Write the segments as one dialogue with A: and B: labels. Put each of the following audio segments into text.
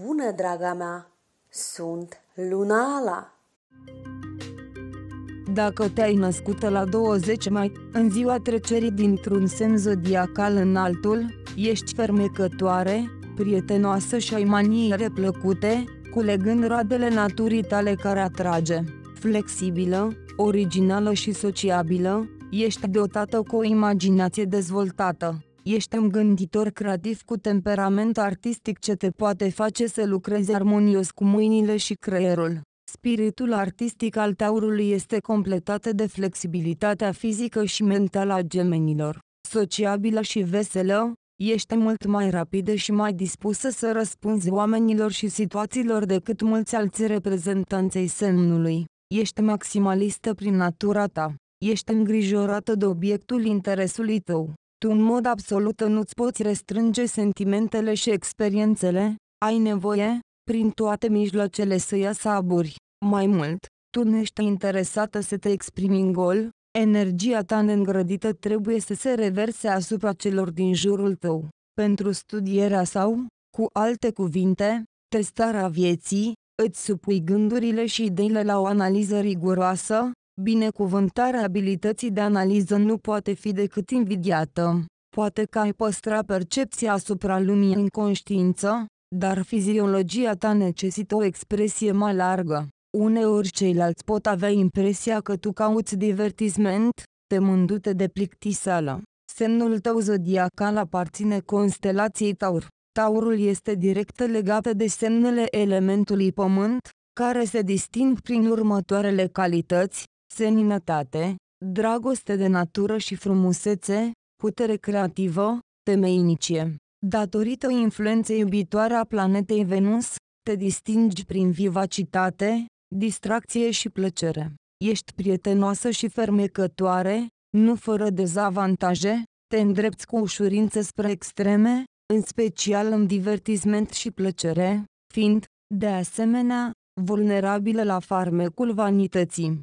A: Bună, draga mea! Sunt Lunala! Dacă te-ai născut la 20 mai, în ziua trecerii dintr-un semn zodiacal în altul, ești fermecătoare, prietenoasă și ai maniere plăcute, culegând roadele naturii tale care atrage. Flexibilă, originală și sociabilă, ești dotată cu o imaginație dezvoltată. Ești un gânditor creativ cu temperament artistic ce te poate face să lucrezi armonios cu mâinile și creierul. Spiritul artistic al taurului este completat de flexibilitatea fizică și mentală a gemenilor. Sociabilă și veselă, ești mult mai rapidă și mai dispusă să răspunzi oamenilor și situațiilor decât mulți alți reprezentanței semnului. Ești maximalistă prin natura ta. Ești îngrijorată de obiectul interesului tău. Tu în mod absolut nu-ți poți restrânge sentimentele și experiențele, ai nevoie, prin toate mijloacele să ia saburi. Mai mult, tu nu ești interesată să te exprimi în gol, energia ta neîngrădită trebuie să se reverse asupra celor din jurul tău. Pentru studierea sau, cu alte cuvinte, testarea vieții, îți supui gândurile și ideile la o analiză riguroasă, binecuvântarea abilității de analiză nu poate fi decât invidiată. Poate că ai păstra percepția asupra lumii în conștiință, dar fiziologia ta necesită o expresie mai largă. Uneori ceilalți pot avea impresia că tu cauți divertisment, temându-te de plictisală. Semnul tău zodiacal aparține constelației Taur. Taurul este direct legat de semnele elementului Pământ, care se disting prin următoarele calități, seninătate, dragoste de natură și frumusețe, putere creativă, temeinicie. Datorită influenței iubitoare a planetei Venus, te distingi prin vivacitate, distracție și plăcere. Ești prietenoasă și fermecătoare, nu fără dezavantaje, te îndrepți cu ușurință spre extreme, în special în divertisment și plăcere, fiind, de asemenea, vulnerabilă la farmecul vanității.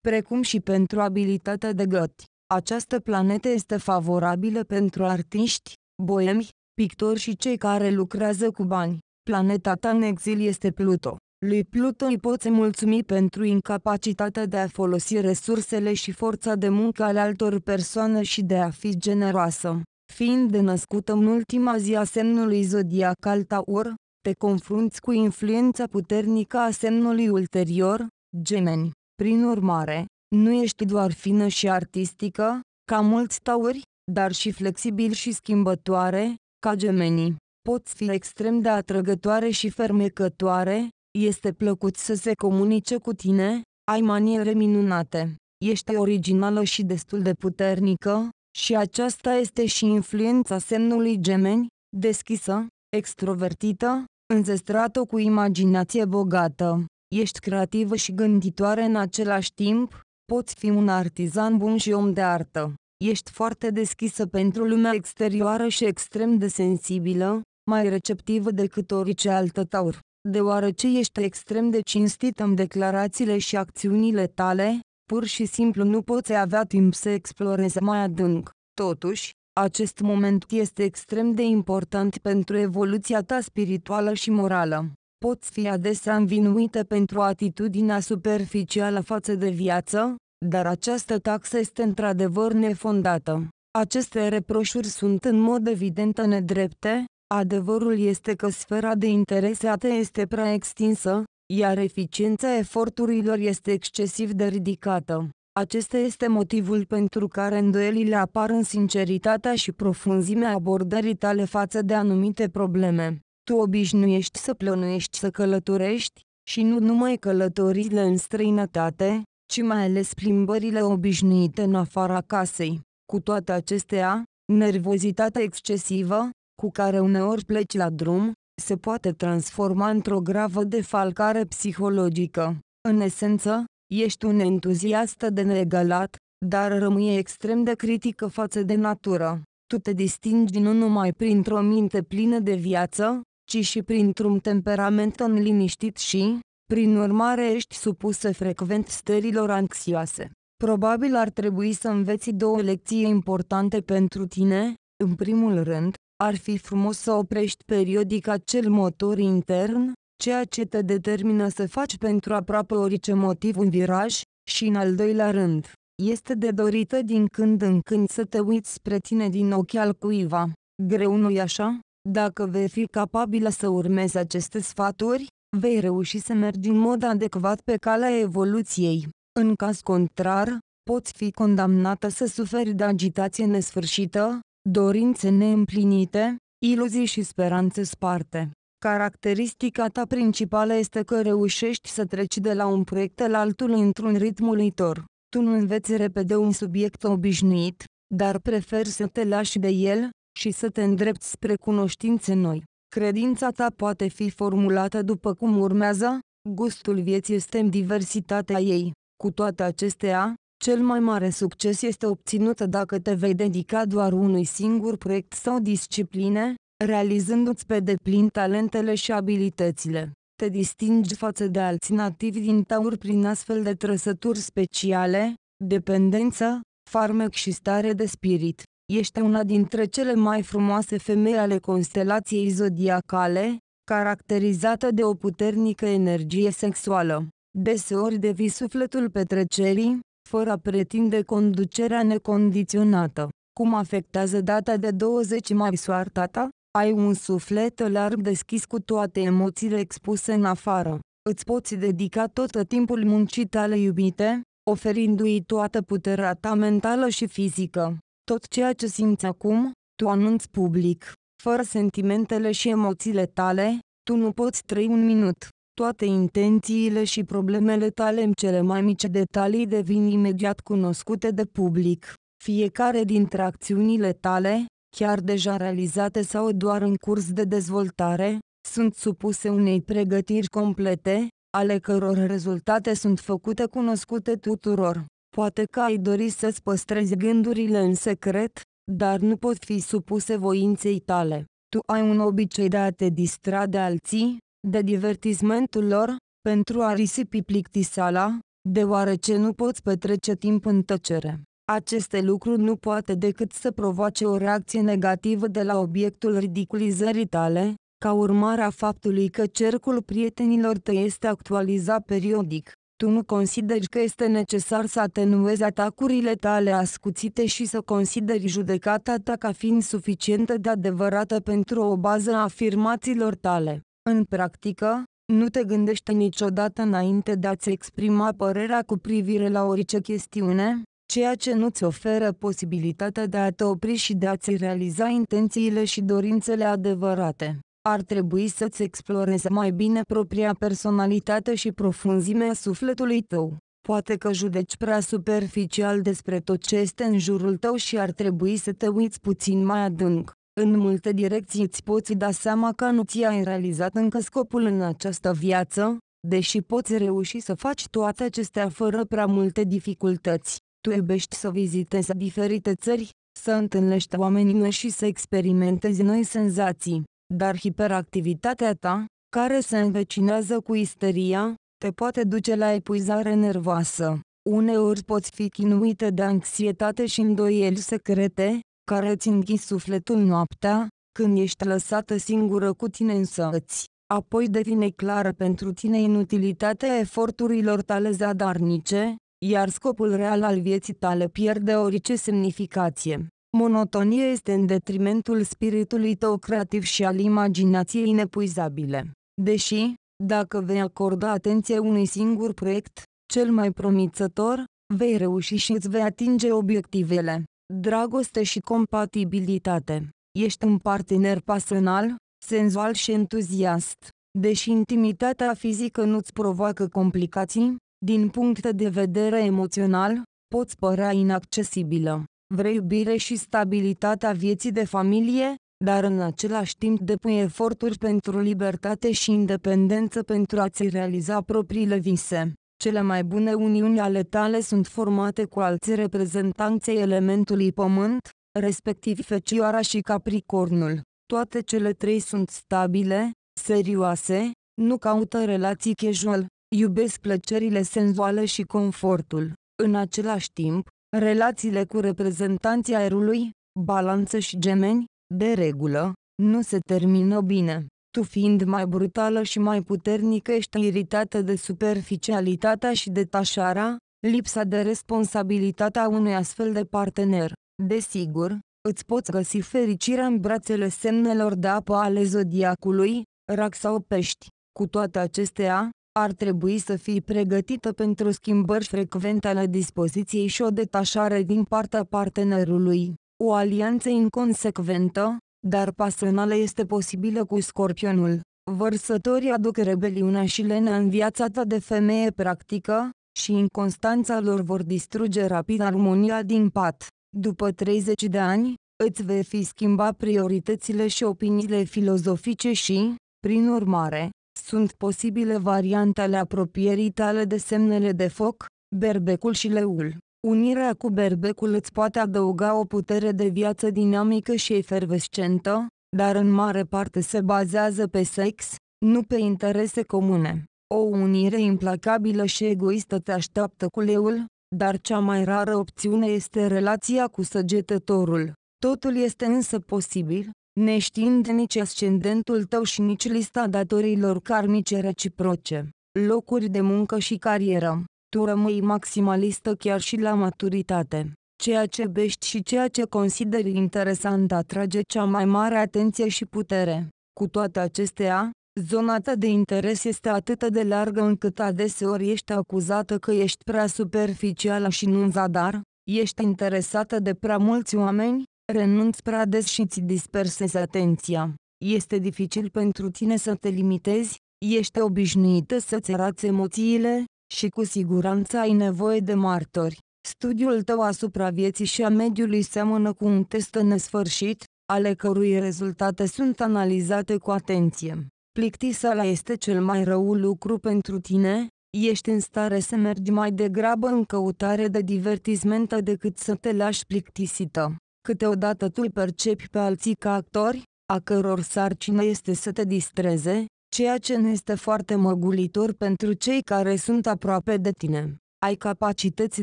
A: precum și pentru abilitatea de găti. Această planetă este favorabilă pentru artiști, boemi, pictori și cei care lucrează cu bani. Planeta ta în exil este Pluto. Lui Pluto îi poți mulțumi pentru incapacitatea de a folosi resursele și forța de muncă ale altor persoane și de a fi generoasă. Fiind de născută în ultima zi a semnului zodiacal Taur, te confrunți cu influența puternică a semnului ulterior, Gemeni. Prin urmare, nu ești doar fină și artistică, ca mulți tauri, dar și flexibil și schimbătoare, ca gemenii. Poți fi extrem de atrăgătoare și fermecătoare, este plăcut să se comunice cu tine, ai maniere minunate, ești originală și destul de puternică, și aceasta este și influența semnului gemeni, deschisă, extrovertită, înzestrată cu imaginație bogată. Ești creativă și gânditoare în același timp, poți fi un artizan bun și om de artă. Ești foarte deschisă pentru lumea exterioară și extrem de sensibilă, mai receptivă decât orice altă taur. Deoarece ești extrem de cinstit în declarațiile și acțiunile tale, pur și simplu nu poți avea timp să explorezi mai adânc. Totuși, acest moment este extrem de important pentru evoluția ta spirituală și morală. Poți fi adesea învinuită pentru atitudinea superficială față de viață, dar această taxă este într-adevăr nefondată. Aceste reproșuri sunt în mod evident nedrepte, adevărul este că sfera de interese este prea extinsă, iar eficiența eforturilor este excesiv de ridicată. Acesta este motivul pentru care îndoielile apar în sinceritatea și profunzimea abordării tale față de anumite probleme tu obișnuiești să plănuiești să călătorești, și nu numai călătorile în străinătate, ci mai ales plimbările obișnuite în afara casei. Cu toate acestea, nervozitatea excesivă, cu care uneori pleci la drum, se poate transforma într-o gravă defalcare psihologică. În esență, ești un entuziast de neegalat, dar rămâi extrem de critică față de natură. Tu te distingi nu numai printr-o minte plină de viață, ci și printr-un temperament înliniștit și, prin urmare ești supusă frecvent stărilor anxioase. Probabil ar trebui să înveți două lecții importante pentru tine, în primul rând, ar fi frumos să oprești periodic acel motor intern, ceea ce te determină să faci pentru aproape orice motiv un viraj, și în al doilea rând, este de dorită din când în când să te uiți spre tine din ochii al cuiva. Greu nu-i așa? Dacă vei fi capabilă să urmezi aceste sfaturi, vei reuși să mergi în mod adecvat pe calea evoluției. În caz contrar, poți fi condamnată să suferi de agitație nesfârșită, dorințe neîmplinite, iluzii și speranțe sparte. Caracteristica ta principală este că reușești să treci de la un proiect la altul într-un ritm uitor. Tu nu înveți repede un subiect obișnuit, dar preferi să te lași de el, și să te îndrepți spre cunoștințe noi. Credința ta poate fi formulată după cum urmează, gustul vieții este în diversitatea ei. Cu toate acestea, cel mai mare succes este obținut dacă te vei dedica doar unui singur proiect sau discipline, realizându-ți pe deplin talentele și abilitățile. Te distingi față de alți nativi din taur prin astfel de trăsături speciale, dependență, farmec și stare de spirit. Ești una dintre cele mai frumoase femei ale constelației zodiacale, caracterizată de o puternică energie sexuală. Deseori devii sufletul petrecerii, fără a pretinde conducerea necondiționată. Cum afectează data de 20 mai soarta ta? Ai un suflet larg deschis cu toate emoțiile expuse în afară. Îți poți dedica tot timpul muncii tale iubite, oferindu-i toată puterea ta mentală și fizică. Tot ceea ce simți acum, tu anunți public. Fără sentimentele și emoțiile tale, tu nu poți trăi un minut. Toate intențiile și problemele tale în cele mai mici detalii devin imediat cunoscute de public. Fiecare dintre acțiunile tale, chiar deja realizate sau doar în curs de dezvoltare, sunt supuse unei pregătiri complete, ale căror rezultate sunt făcute cunoscute tuturor. Poate că ai dori să-ți păstrezi gândurile în secret, dar nu pot fi supuse voinței tale. Tu ai un obicei de a te distra de alții, de divertismentul lor, pentru a risipi plictisala, deoarece nu poți petrece timp în tăcere. Aceste lucruri nu poate decât să provoace o reacție negativă de la obiectul ridiculizării tale, ca urmare a faptului că cercul prietenilor tăi este actualizat periodic. Tu nu consideri că este necesar să atenuezi atacurile tale ascuțite și să consideri judecata ta ca fiind suficientă de adevărată pentru o bază a afirmațiilor tale. În practică, nu te gândești niciodată înainte de a-ți exprima părerea cu privire la orice chestiune, ceea ce nu-ți oferă posibilitatea de a te opri și de a-ți realiza intențiile și dorințele adevărate ar trebui să-ți explorezi mai bine propria personalitate și profunzimea sufletului tău. Poate că judeci prea superficial despre tot ce este în jurul tău și ar trebui să te uiți puțin mai adânc. În multe direcții îți poți da seama că nu ți-ai realizat încă scopul în această viață, deși poți reuși să faci toate acestea fără prea multe dificultăți. Tu iubești să vizitezi diferite țări, să întâlnești oameni noi și să experimentezi noi senzații dar hiperactivitatea ta, care se învecinează cu isteria, te poate duce la epuizare nervoasă. Uneori poți fi chinuită de anxietate și îndoieli secrete, care îți închis sufletul noaptea, când ești lăsată singură cu tine însăți. Apoi devine clară pentru tine inutilitatea eforturilor tale zadarnice, iar scopul real al vieții tale pierde orice semnificație. Monotonia este în detrimentul spiritului tău creativ și al imaginației nepuizabile. Deși, dacă vei acorda atenție unui singur proiect, cel mai promițător, vei reuși și îți vei atinge obiectivele. Dragoste și compatibilitate. Ești un partener pasional, senzual și entuziast. Deși intimitatea fizică nu-ți provoacă complicații, din punct de vedere emoțional, poți părea inaccesibilă. Vrei iubire și stabilitatea vieții de familie, dar în același timp depui eforturi pentru libertate și independență pentru a-ți realiza propriile vise. Cele mai bune uniuni ale tale sunt formate cu alții reprezentanței elementului pământ, respectiv fecioara și capricornul. Toate cele trei sunt stabile, serioase, nu caută relații casual, iubesc plăcerile senzuale și confortul. În același timp, Relațiile cu reprezentanții aerului, balanță și gemeni, de regulă, nu se termină bine. Tu fiind mai brutală și mai puternică ești iritată de superficialitatea și detașarea, lipsa de responsabilitatea unui astfel de partener. Desigur, îți poți găsi fericirea în brațele semnelor de apă ale zodiacului, rac sau pești. Cu toate acestea, ar trebui să fii pregătită pentru schimbări frecvente ale dispoziției și o detașare din partea partenerului. O alianță inconsecventă, dar pasională este posibilă cu scorpionul. Vărsătorii aduc rebeliunea și lenea în viața ta de femeie practică, și inconstanța lor vor distruge rapid armonia din pat. După 30 de ani, îți vei fi schimba prioritățile și opiniile filozofice și, prin urmare, sunt posibile variante ale apropierii tale de semnele de foc, berbecul și leul. Unirea cu berbecul îți poate adăuga o putere de viață dinamică și efervescentă, dar în mare parte se bazează pe sex, nu pe interese comune. O unire implacabilă și egoistă te așteaptă cu leul, dar cea mai rară opțiune este relația cu săgetătorul. Totul este însă posibil, neștiind nici ascendentul tău și nici lista datorilor karmice reciproce, locuri de muncă și carieră, tu rămâi maximalistă chiar și la maturitate. Ceea ce bești și ceea ce consideri interesant atrage cea mai mare atenție și putere. Cu toate acestea, zona ta de interes este atât de largă încât adeseori ești acuzată că ești prea superficială și nu în zadar, ești interesată de prea mulți oameni, renunți prea des și ți dispersezi atenția. Este dificil pentru tine să te limitezi, ești obișnuită să-ți arăți emoțiile, și cu siguranță ai nevoie de martori. Studiul tău asupra vieții și a mediului seamănă cu un test nesfârșit, ale cărui rezultate sunt analizate cu atenție. Plictisala este cel mai rău lucru pentru tine, ești în stare să mergi mai degrabă în căutare de divertismentă decât să te lași plictisită. Câteodată tu îi percepi pe alții ca actori, a căror sarcină este să te distreze, ceea ce nu este foarte măgulitor pentru cei care sunt aproape de tine. Ai capacități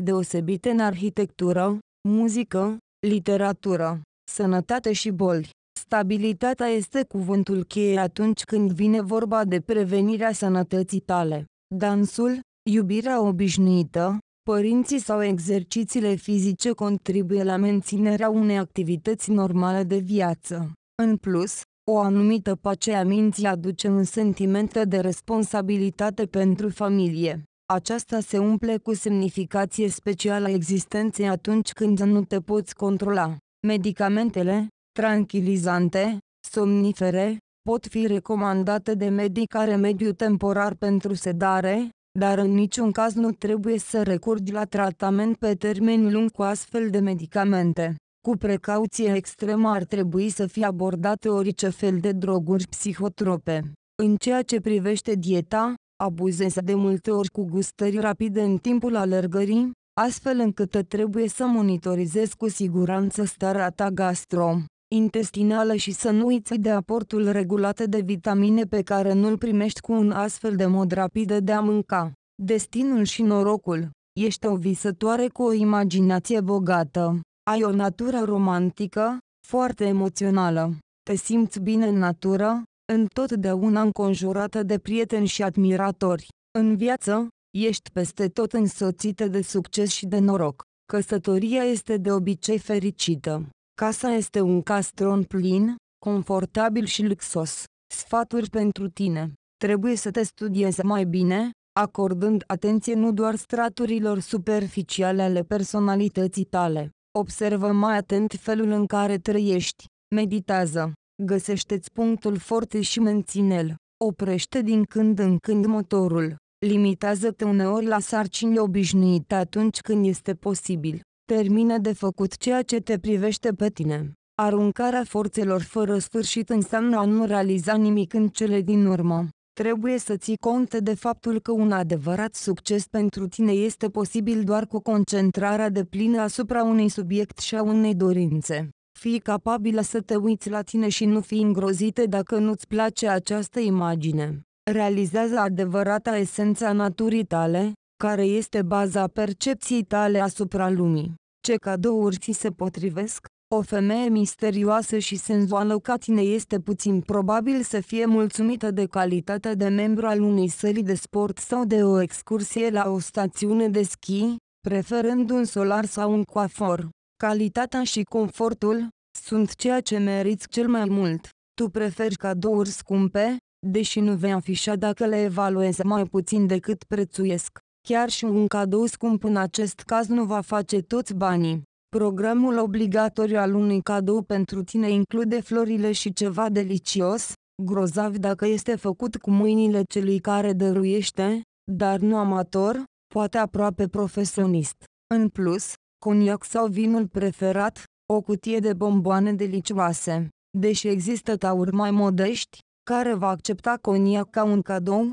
A: deosebite în arhitectură, muzică, literatură, sănătate și boli. Stabilitatea este cuvântul cheie atunci când vine vorba de prevenirea sănătății tale. Dansul, iubirea obișnuită, Părinții sau exercițiile fizice contribuie la menținerea unei activități normale de viață. În plus, o anumită pace a minții aduce un sentiment de responsabilitate pentru familie. Aceasta se umple cu semnificație specială a existenței atunci când nu te poți controla. Medicamentele, tranquilizante, somnifere, pot fi recomandate de medic care mediu temporar pentru sedare, dar în niciun caz nu trebuie să recurgi la tratament pe termen lung cu astfel de medicamente. Cu precauție extremă ar trebui să fie abordate orice fel de droguri psihotrope. În ceea ce privește dieta, abuzezi de multe ori cu gustări rapide în timpul alergării, astfel încât trebuie să monitorizezi cu siguranță starea ta gastro intestinală și să nu uiți de aportul regulat de vitamine pe care nu-l primești cu un astfel de mod rapid de a mânca. Destinul și norocul. Ești o visătoare cu o imaginație bogată. Ai o natură romantică, foarte emoțională. Te simți bine în natură, întotdeauna înconjurată de prieteni și admiratori. În viață, ești peste tot însoțită de succes și de noroc. Căsătoria este de obicei fericită. Casa este un castron plin, confortabil și luxos. Sfaturi pentru tine. Trebuie să te studiezi mai bine, acordând atenție nu doar straturilor superficiale ale personalității tale. Observă mai atent felul în care trăiești. Meditează. Găsește-ți punctul forte și menține-l. Oprește din când în când motorul. Limitează-te uneori la sarcini obișnuite atunci când este posibil. Termină de făcut ceea ce te privește pe tine. Aruncarea forțelor fără sfârșit înseamnă a nu realiza nimic în cele din urmă. Trebuie să ții cont de faptul că un adevărat succes pentru tine este posibil doar cu concentrarea de plină asupra unui subiect și a unei dorințe. Fii capabilă să te uiți la tine și nu fi îngrozită dacă nu-ți place această imagine. Realizează adevărata esența naturii tale, care este baza percepției tale asupra lumii. Ce cadouri ți se potrivesc? O femeie misterioasă și senzuală ca tine este puțin probabil să fie mulțumită de calitatea de membru al unei sării de sport sau de o excursie la o stațiune de schi, preferând un solar sau un coafor. Calitatea și confortul sunt ceea ce meriți cel mai mult. Tu preferi cadouri scumpe, deși nu vei afișa dacă le evaluezi mai puțin decât prețuiesc. Chiar și un cadou scump în acest caz nu va face toți banii. Programul obligatoriu al unui cadou pentru tine include florile și ceva delicios, grozav dacă este făcut cu mâinile celui care dăruiește, dar nu amator, poate aproape profesionist. În plus, coniac sau vinul preferat, o cutie de bomboane delicioase. Deși există tauri mai modești, care va accepta coniac ca un cadou,